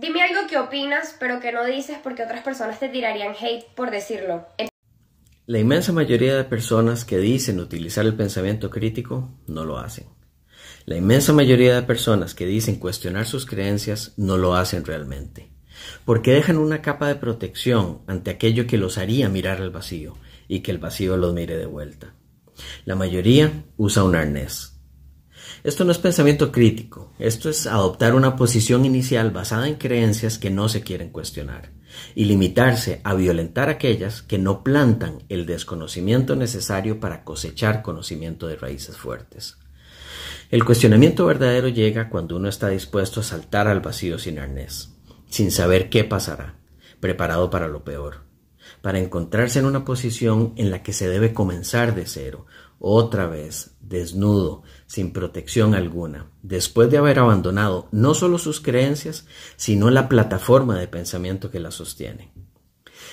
Dime algo que opinas, pero que no dices porque otras personas te tirarían hate por decirlo. La inmensa mayoría de personas que dicen utilizar el pensamiento crítico no lo hacen. La inmensa mayoría de personas que dicen cuestionar sus creencias no lo hacen realmente, porque dejan una capa de protección ante aquello que los haría mirar al vacío y que el vacío los mire de vuelta. La mayoría usa un arnés, esto no es pensamiento crítico, esto es adoptar una posición inicial basada en creencias que no se quieren cuestionar y limitarse a violentar aquellas que no plantan el desconocimiento necesario para cosechar conocimiento de raíces fuertes. El cuestionamiento verdadero llega cuando uno está dispuesto a saltar al vacío sin arnés, sin saber qué pasará, preparado para lo peor para encontrarse en una posición en la que se debe comenzar de cero, otra vez, desnudo, sin protección alguna, después de haber abandonado no solo sus creencias, sino la plataforma de pensamiento que las sostiene.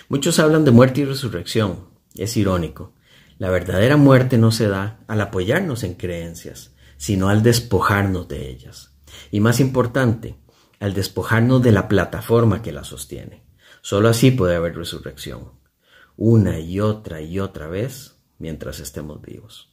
Muchos hablan de muerte y resurrección. Es irónico. La verdadera muerte no se da al apoyarnos en creencias, sino al despojarnos de ellas. Y más importante, al despojarnos de la plataforma que las sostiene. Solo así puede haber resurrección, una y otra y otra vez mientras estemos vivos.